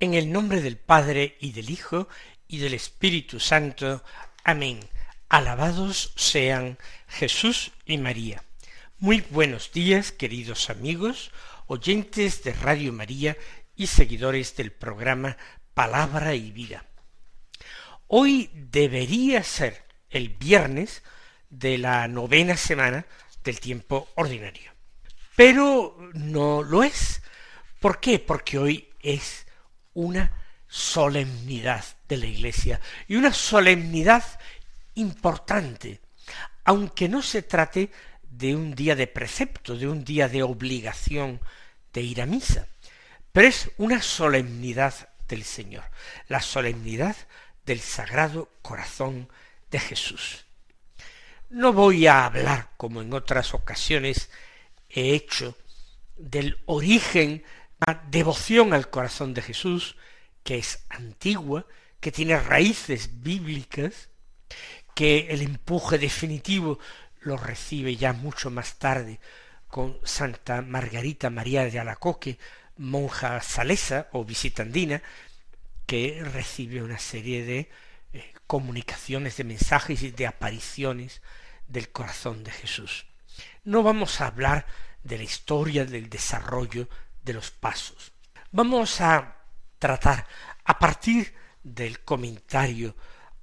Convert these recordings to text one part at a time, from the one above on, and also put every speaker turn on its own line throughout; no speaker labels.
En el nombre del Padre y del Hijo y del Espíritu Santo. Amén. Alabados sean Jesús y María. Muy buenos días, queridos amigos, oyentes de Radio María y seguidores del programa Palabra y Vida. Hoy debería ser el viernes de la novena semana del tiempo ordinario. Pero no lo es. ¿Por qué? Porque hoy es una solemnidad de la Iglesia y una solemnidad importante, aunque no se trate de un día de precepto, de un día de obligación de ir a misa, pero es una solemnidad del Señor, la solemnidad del Sagrado Corazón de Jesús. No voy a hablar, como en otras ocasiones he hecho, del origen una devoción al corazón de Jesús que es antigua, que tiene raíces bíblicas, que el empuje definitivo lo recibe ya mucho más tarde con Santa Margarita María de Alacoque, monja salesa o visitandina, que recibe una serie de eh, comunicaciones, de mensajes y de apariciones del corazón de Jesús. No vamos a hablar de la historia del desarrollo de los pasos. Vamos a tratar a partir del comentario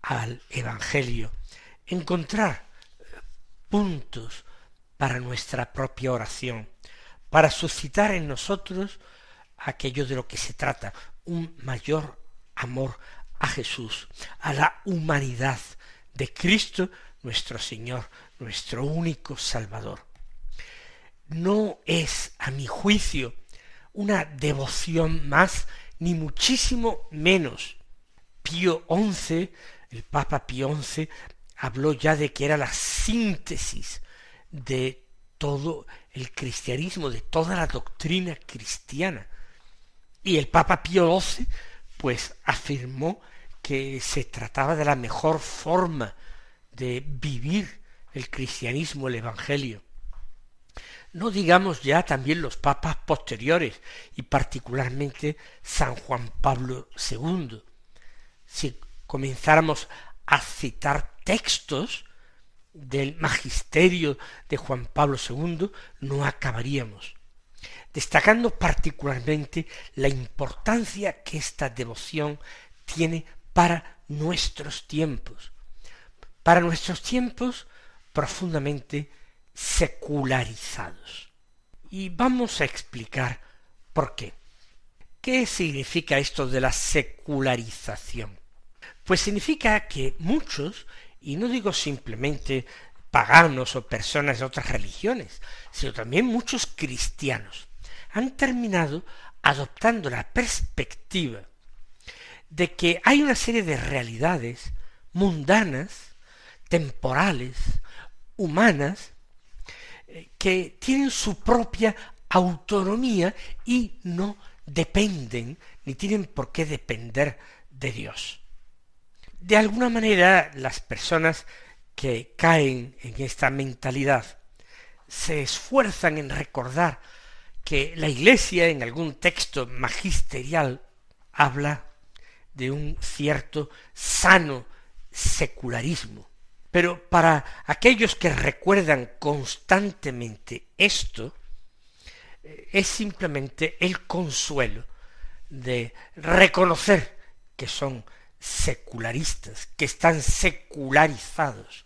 al Evangelio, encontrar eh, puntos para nuestra propia oración, para suscitar en nosotros aquello de lo que se trata, un mayor amor a Jesús, a la humanidad de Cristo, nuestro Señor, nuestro único Salvador. No es, a mi juicio, una devoción más, ni muchísimo menos. Pío XI, el Papa Pío XI, habló ya de que era la síntesis de todo el cristianismo, de toda la doctrina cristiana. Y el Papa Pío XII, pues afirmó que se trataba de la mejor forma de vivir el cristianismo, el Evangelio no digamos ya también los papas posteriores y particularmente San Juan Pablo II. Si comenzáramos a citar textos del magisterio de Juan Pablo II, no acabaríamos, destacando particularmente la importancia que esta devoción tiene para nuestros tiempos, para nuestros tiempos profundamente secularizados. Y vamos a explicar por qué. ¿Qué significa esto de la secularización? Pues significa que muchos, y no digo simplemente paganos o personas de otras religiones, sino también muchos cristianos, han terminado adoptando la perspectiva de que hay una serie de realidades mundanas, temporales, humanas, que tienen su propia autonomía y no dependen, ni tienen por qué depender de Dios. De alguna manera, las personas que caen en esta mentalidad se esfuerzan en recordar que la Iglesia en algún texto magisterial habla de un cierto sano secularismo, pero para aquellos que recuerdan constantemente esto, eh, es simplemente el consuelo de reconocer que son secularistas, que están secularizados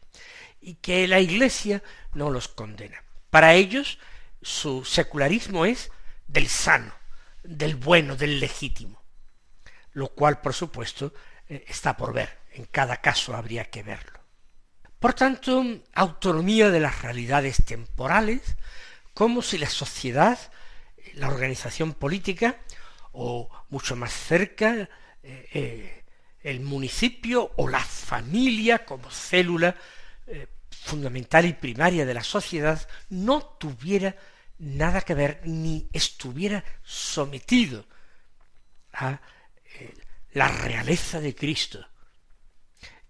y que la Iglesia no los condena. Para ellos su secularismo es del sano, del bueno, del legítimo, lo cual por supuesto eh, está por ver, en cada caso habría que verlo. Por tanto, autonomía de las realidades temporales, como si la sociedad, la organización política, o mucho más cerca, eh, eh, el municipio o la familia como célula eh, fundamental y primaria de la sociedad, no tuviera nada que ver ni estuviera sometido a la realeza de Cristo,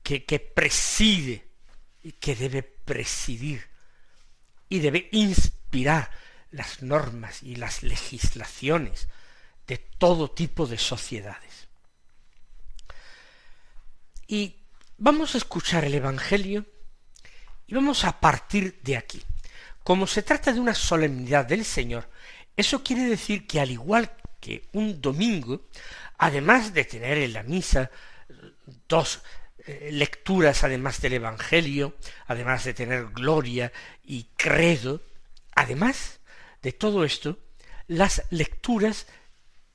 que preside y que debe presidir y debe inspirar las normas y las legislaciones de todo tipo de sociedades. Y vamos a escuchar el Evangelio y vamos a partir de aquí. Como se trata de una solemnidad del Señor, eso quiere decir que al igual que un domingo, además de tener en la misa dos eh, lecturas además del Evangelio, además de tener gloria y credo, además de todo esto, las lecturas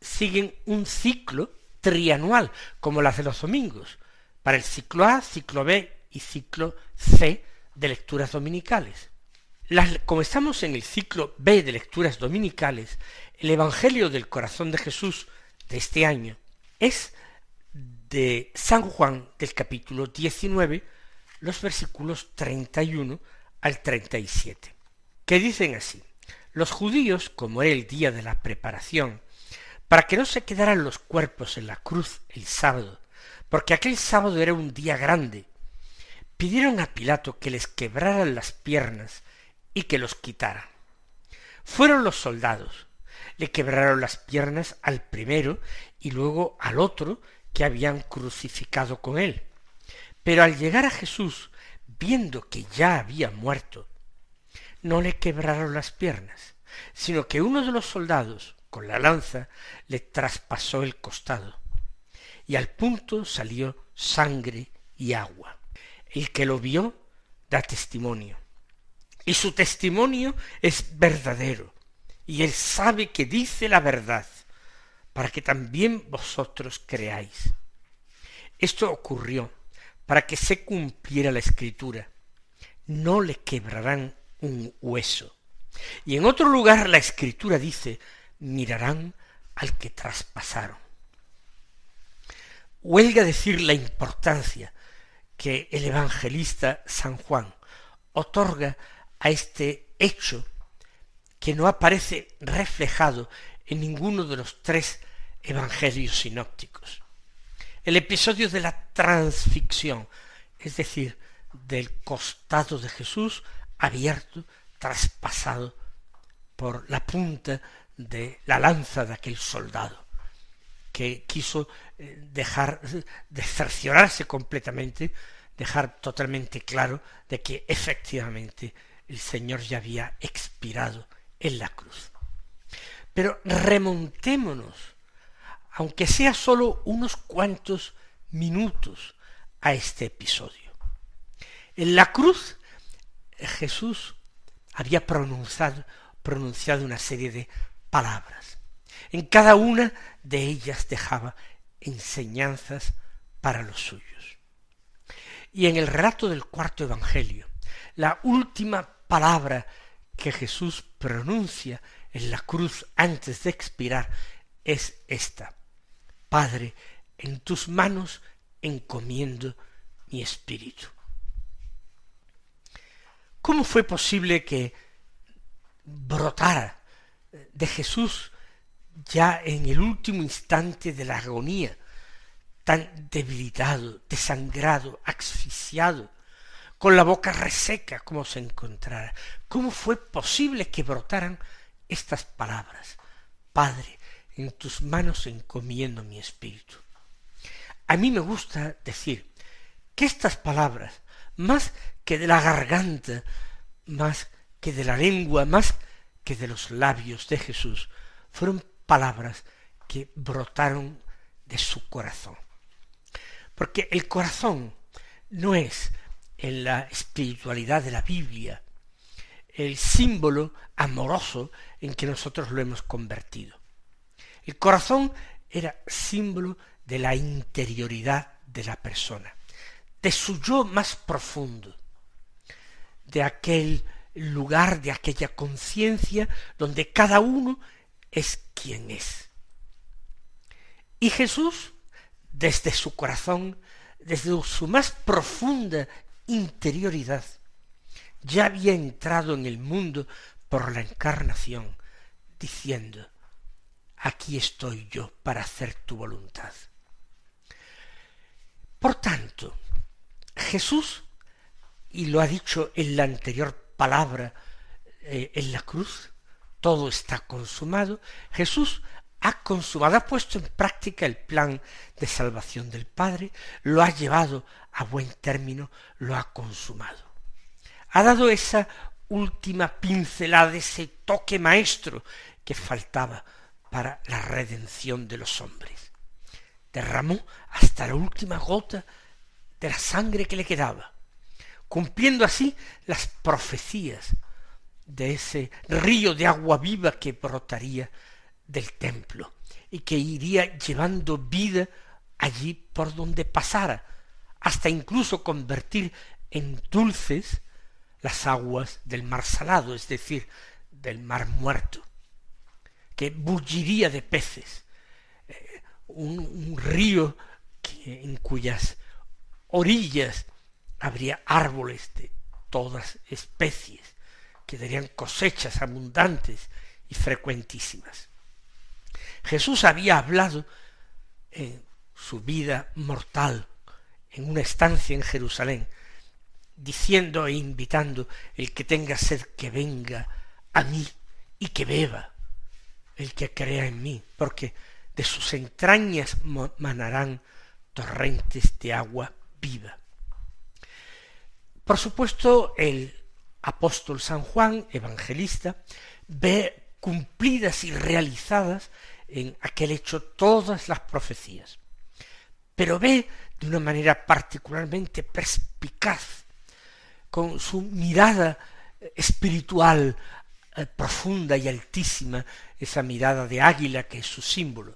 siguen un ciclo trianual, como las de los domingos, para el ciclo A, ciclo B y ciclo C de lecturas dominicales. Las, como estamos en el ciclo B de lecturas dominicales, el Evangelio del Corazón de Jesús de este año es de San Juan del capítulo 19, los versículos 31 al 37, que dicen así, los judíos, como era el día de la preparación, para que no se quedaran los cuerpos en la cruz el sábado, porque aquel sábado era un día grande, pidieron a Pilato que les quebraran las piernas y que los quitara. Fueron los soldados, le quebraron las piernas al primero y luego al otro que habían crucificado con él. Pero al llegar a Jesús, viendo que ya había muerto, no le quebraron las piernas, sino que uno de los soldados, con la lanza, le traspasó el costado, y al punto salió sangre y agua. El que lo vio da testimonio, y su testimonio es verdadero, y él sabe que dice la verdad, para que también vosotros creáis. Esto ocurrió para que se cumpliera la escritura. No le quebrarán un hueso. Y en otro lugar la escritura dice, mirarán al que traspasaron. Huelga decir la importancia que el evangelista San Juan otorga a este hecho que no aparece reflejado en ninguno de los tres evangelios sinópticos. El episodio de la transfixión, es decir, del costado de Jesús abierto, traspasado por la punta de la lanza de aquel soldado, que quiso eh, dejar, cerciorarse completamente, dejar totalmente claro de que efectivamente el Señor ya había expirado en la cruz. Pero remontémonos, aunque sea solo unos cuantos minutos, a este episodio. En la cruz Jesús había pronunciado, pronunciado una serie de palabras. En cada una de ellas dejaba enseñanzas para los suyos. Y en el relato del cuarto Evangelio, la última palabra que Jesús pronuncia en la cruz antes de expirar es esta. Padre, en tus manos encomiendo mi espíritu. ¿Cómo fue posible que brotara de Jesús ya en el último instante de la agonía, tan debilitado, desangrado, asfixiado, con la boca reseca como se encontrara? ¿Cómo fue posible que brotaran estas palabras, Padre, en tus manos encomiendo mi espíritu. A mí me gusta decir que estas palabras, más que de la garganta, más que de la lengua, más que de los labios de Jesús, fueron palabras que brotaron de su corazón. Porque el corazón no es en la espiritualidad de la Biblia el símbolo amoroso en que nosotros lo hemos convertido. El corazón era símbolo de la interioridad de la persona, de su yo más profundo, de aquel lugar, de aquella conciencia donde cada uno es quien es. Y Jesús, desde su corazón, desde su más profunda interioridad, ya había entrado en el mundo por la encarnación, diciendo, aquí estoy yo para hacer tu voluntad. Por tanto, Jesús, y lo ha dicho en la anterior palabra eh, en la cruz, todo está consumado, Jesús ha consumado, ha puesto en práctica el plan de salvación del Padre, lo ha llevado a buen término, lo ha consumado ha dado esa última pincelada, ese toque maestro que faltaba para la redención de los hombres. Derramó hasta la última gota de la sangre que le quedaba, cumpliendo así las profecías de ese río de agua viva que brotaría del templo y que iría llevando vida allí por donde pasara, hasta incluso convertir en dulces las aguas del mar salado, es decir, del mar muerto, que bulliría de peces, eh, un, río en cuyas orillas habría árboles de todas especies, que darían cosechas abundantes y frecuentísimas. Jesús había hablado en su vida mortal, en una estancia en Jerusalén, diciendo e invitando, el que tenga sed que venga a mí y que beba, el que crea en mí, porque de sus entrañas manarán torrentes de agua viva. Por supuesto, el apóstol San Juan, evangelista, ve cumplidas y realizadas en aquel hecho todas las profecías, pero ve de una manera particularmente perspicaz con su mirada eh, espiritual eh, profunda y altísima, esa mirada de águila que es su símbolo.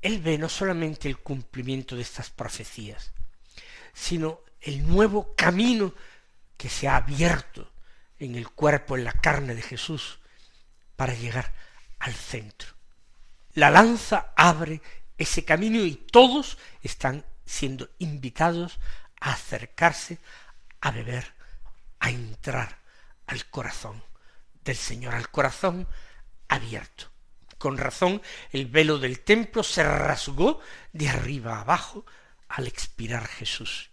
Él ve no solamente el cumplimiento de estas profecías, sino el nuevo camino que se ha abierto en el cuerpo, en la carne de Jesús, para llegar al centro. La lanza abre ese camino y todos están siendo invitados a acercarse a beber a entrar al corazón del Señor, al corazón abierto. Con razón, el velo del templo se rasgó de arriba abajo al expirar Jesús.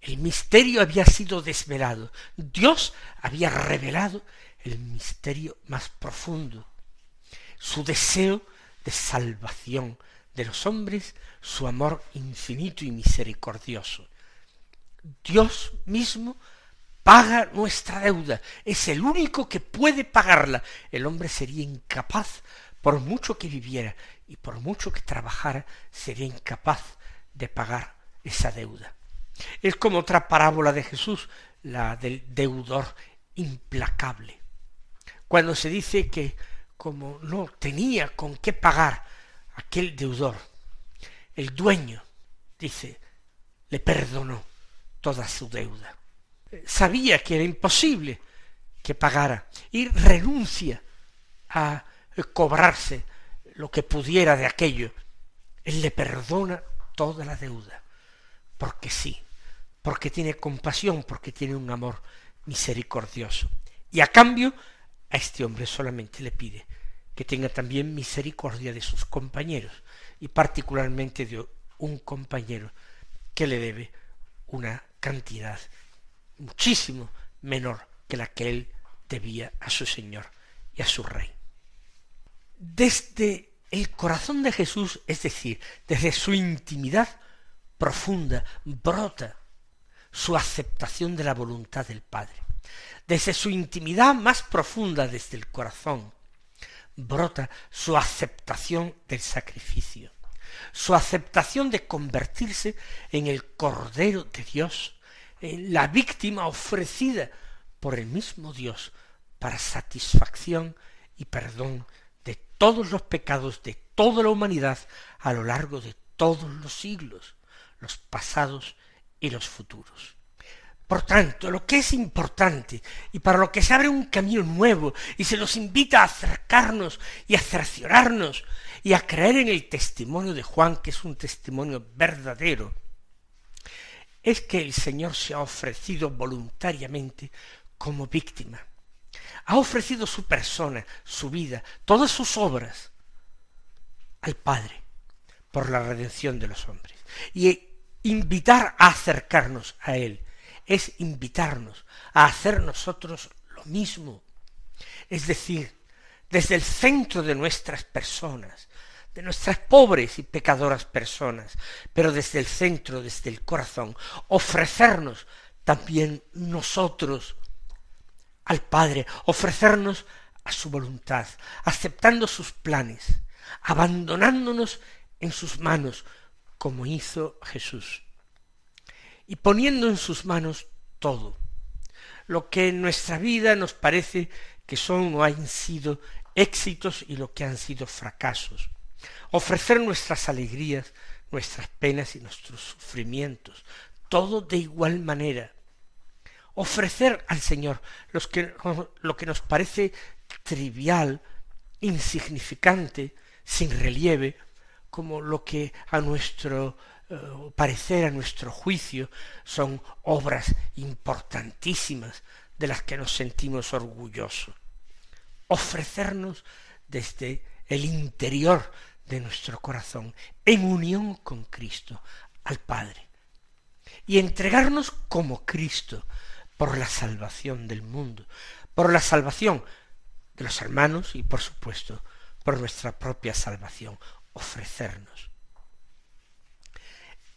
El misterio había sido desvelado. Dios había revelado el misterio más profundo. Su deseo de salvación de los hombres, su amor infinito y misericordioso. Dios mismo paga nuestra deuda, es el único que puede pagarla. El hombre sería incapaz, por mucho que viviera y por mucho que trabajara, sería incapaz de pagar esa deuda. Es como otra parábola de Jesús, la del deudor implacable. Cuando se dice que como no tenía con qué pagar aquel deudor, el dueño, dice, le perdonó toda su deuda sabía que era imposible que pagara y renuncia a cobrarse lo que pudiera de aquello. Él le perdona toda la deuda, porque sí, porque tiene compasión, porque tiene un amor misericordioso. Y a cambio, a este hombre solamente le pide que tenga también misericordia de sus compañeros, y particularmente de un compañero que le debe una cantidad muchísimo menor que la que él debía a su Señor y a su Rey. Desde el corazón de Jesús, es decir, desde su intimidad profunda, brota su aceptación de la voluntad del Padre. Desde su intimidad más profunda, desde el corazón, brota su aceptación del sacrificio, su aceptación de convertirse en el Cordero de Dios eh, la víctima ofrecida por el mismo Dios para satisfacción y perdón de todos los pecados de toda la humanidad a lo largo de todos los siglos, los pasados y los futuros. Por tanto, lo que es importante y para lo que se abre un camino nuevo y se nos invita a acercarnos y a cerciorarnos y a creer en el testimonio de Juan, que es un testimonio verdadero, es que el Señor se ha ofrecido voluntariamente como víctima. Ha ofrecido su persona, su vida, todas sus obras al Padre por la redención de los hombres. Y invitar a acercarnos a Él es invitarnos a hacer nosotros lo mismo. Es decir, desde el centro de nuestras personas, de nuestras pobres y pecadoras personas, pero desde el centro, desde el corazón, ofrecernos también nosotros al Padre, ofrecernos a su voluntad, aceptando sus planes, abandonándonos en sus manos, como hizo Jesús, y poniendo en sus manos todo, lo que en nuestra vida nos parece que son o han sido éxitos y lo que han sido fracasos, ofrecer nuestras alegrías, nuestras penas y nuestros sufrimientos, todo de igual manera. Ofrecer al Señor lo que nos parece trivial, insignificante, sin relieve, como lo que a nuestro eh, parecer, a nuestro juicio, son obras importantísimas de las que nos sentimos orgullosos. Ofrecernos desde el interior de nuestro corazón en unión con Cristo, al Padre, y entregarnos como Cristo por la salvación del mundo, por la salvación de los hermanos y por supuesto por nuestra propia salvación, ofrecernos.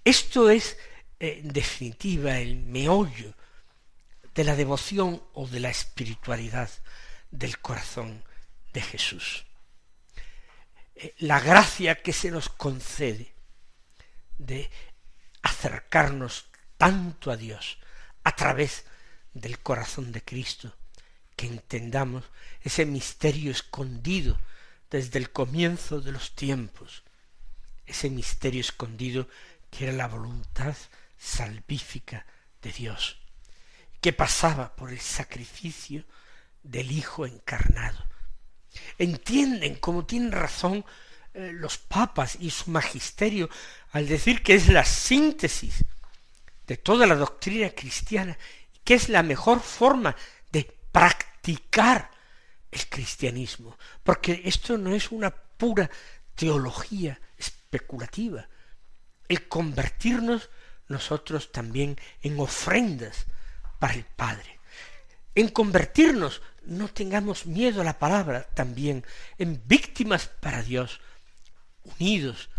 Esto es eh, en definitiva el meollo de la devoción o de la espiritualidad del corazón de Jesús. Eh, la gracia que se nos concede de acercarnos tanto a Dios a través del corazón de Cristo, que entendamos ese misterio escondido desde el comienzo de los tiempos, ese misterio escondido que era la voluntad salvífica de Dios, que pasaba por el sacrificio del Hijo encarnado, Entienden como tienen razón eh, los papas y su magisterio al decir que es la síntesis de toda la doctrina cristiana, que es la mejor forma de practicar el cristianismo, porque esto no es una pura teología especulativa, el convertirnos nosotros también en ofrendas para el Padre en convertirnos, no tengamos miedo a la palabra también, en víctimas para Dios, unidos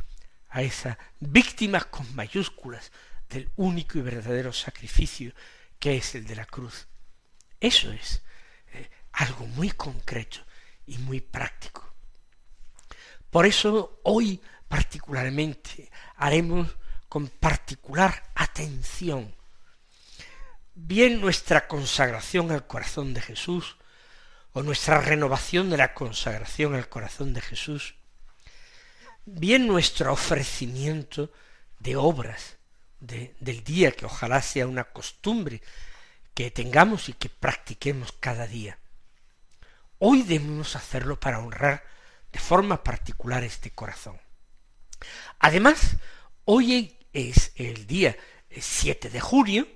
a esa víctima con mayúsculas del único y verdadero sacrificio que es el de la cruz. Eso es eh, algo muy concreto y muy práctico. Por eso hoy particularmente haremos con particular atención bien nuestra consagración al corazón de Jesús, o nuestra renovación de la consagración al corazón de Jesús, bien nuestro ofrecimiento de obras del día, que ojalá sea una costumbre que tengamos y que practiquemos cada día. Hoy debemos hacerlo para honrar de forma particular este corazón. Además, hoy es el día 7 de julio,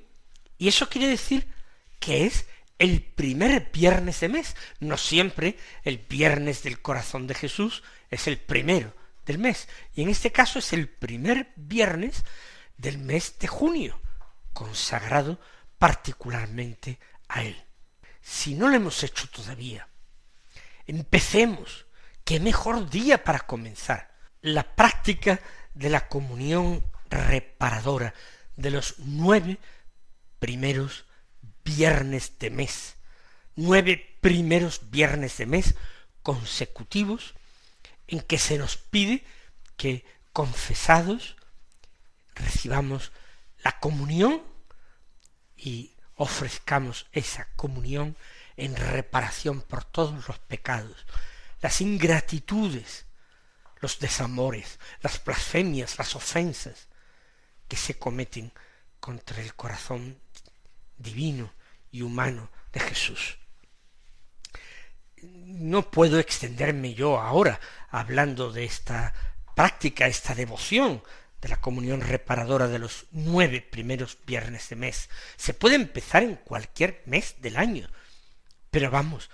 y eso quiere decir que es el primer viernes de mes. No siempre el viernes del corazón de Jesús es el primero del mes. Y en este caso es el primer viernes del mes de junio, consagrado particularmente a Él. Si no lo hemos hecho todavía, empecemos. Qué mejor día para comenzar. La práctica de la comunión reparadora de los nueve primeros viernes de mes, nueve primeros viernes de mes consecutivos en que se nos pide que confesados recibamos la comunión y ofrezcamos esa comunión en reparación por todos los pecados, las ingratitudes, los desamores, las blasfemias, las ofensas que se cometen contra el corazón divino y humano de Jesús. No puedo extenderme yo ahora hablando de esta práctica, esta devoción de la comunión reparadora de los nueve primeros viernes de mes. Se puede empezar en cualquier mes del año. Pero vamos,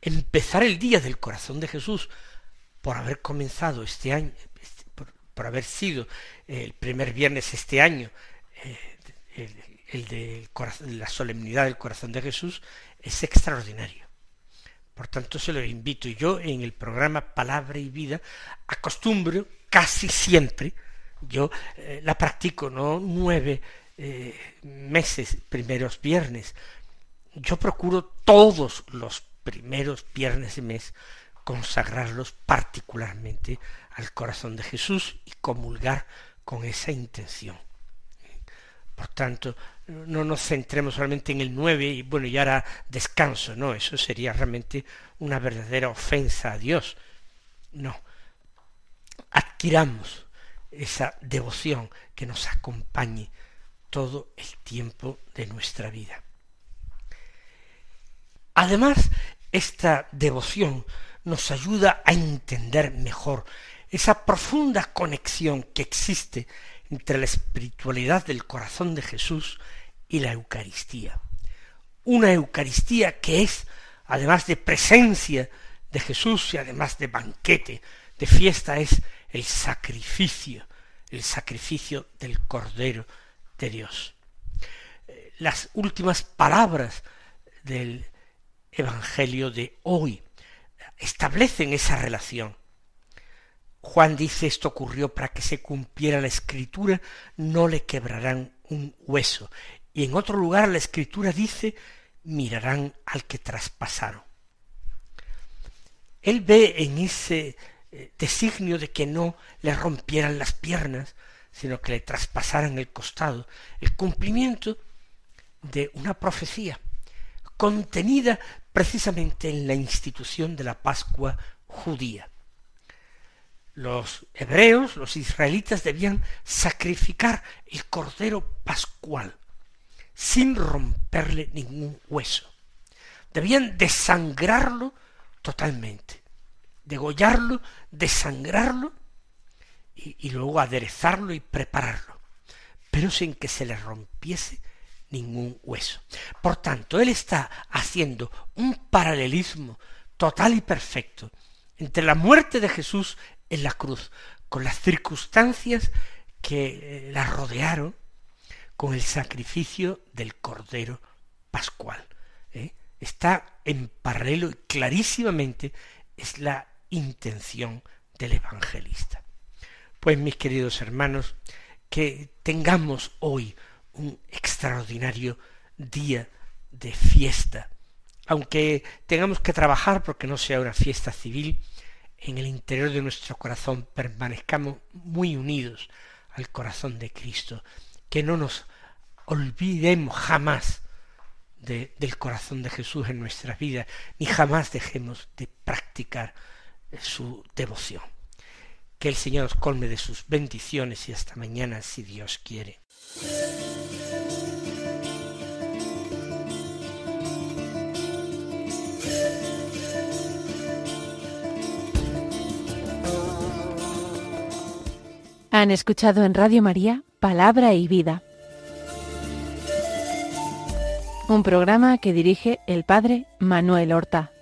empezar el día del corazón de Jesús por haber comenzado este año, este, por, haber sido el primer viernes este año, eh, el el de la solemnidad del corazón de Jesús, es extraordinario. Por tanto, se lo invito. Yo en el programa Palabra y Vida acostumbro casi siempre, yo eh, la practico no nueve eh, meses, primeros viernes, yo procuro todos los primeros viernes de mes consagrarlos particularmente al corazón de Jesús y comulgar con esa intención. Por tanto, no nos centremos solamente en el 9 y bueno, y ahora descanso. No, eso sería realmente una verdadera ofensa a Dios. No. Adquiramos esa devoción que nos acompañe todo el tiempo de nuestra vida. Además, esta devoción nos ayuda a entender mejor esa profunda conexión que existe entre la espiritualidad del corazón de Jesús y la Eucaristía. Una Eucaristía que es, además de presencia de Jesús y además de banquete, de fiesta, es el sacrificio, el sacrificio del Cordero de Dios. Eh, las últimas palabras del Evangelio de hoy establecen esa relación Juan dice esto ocurrió para que se cumpliera la escritura, no le quebrarán un hueso. Y en otro lugar la escritura dice, mirarán al que traspasaron. Él ve en ese eh, designio de que no le rompieran las piernas, sino que le traspasaran el costado, el cumplimiento de una profecía contenida precisamente en la institución de la Pascua judía los hebreos, los israelitas debían sacrificar el cordero pascual sin romperle ningún hueso. Debían desangrarlo totalmente, degollarlo, desangrarlo y, luego aderezarlo y prepararlo, pero sin que se le rompiese ningún hueso. Por tanto, él está haciendo un paralelismo total y perfecto entre la muerte de Jesús en la cruz, con las circunstancias que eh, la rodearon, con el sacrificio del Cordero Pascual. ¿eh? Está en paralelo y clarísimamente es la intención del evangelista. Pues mis queridos hermanos, que tengamos hoy un extraordinario día de fiesta. Aunque tengamos que trabajar porque no sea una fiesta civil, en el interior de nuestro corazón permanezcamos muy unidos al corazón de Cristo, que no nos olvidemos jamás del corazón de Jesús en nuestras vidas, ni jamás dejemos de practicar su devoción. Que el Señor os colme de sus bendiciones y hasta mañana si Dios quiere. Han escuchado en Radio María Palabra y Vida, un programa que dirige el Padre Manuel Horta.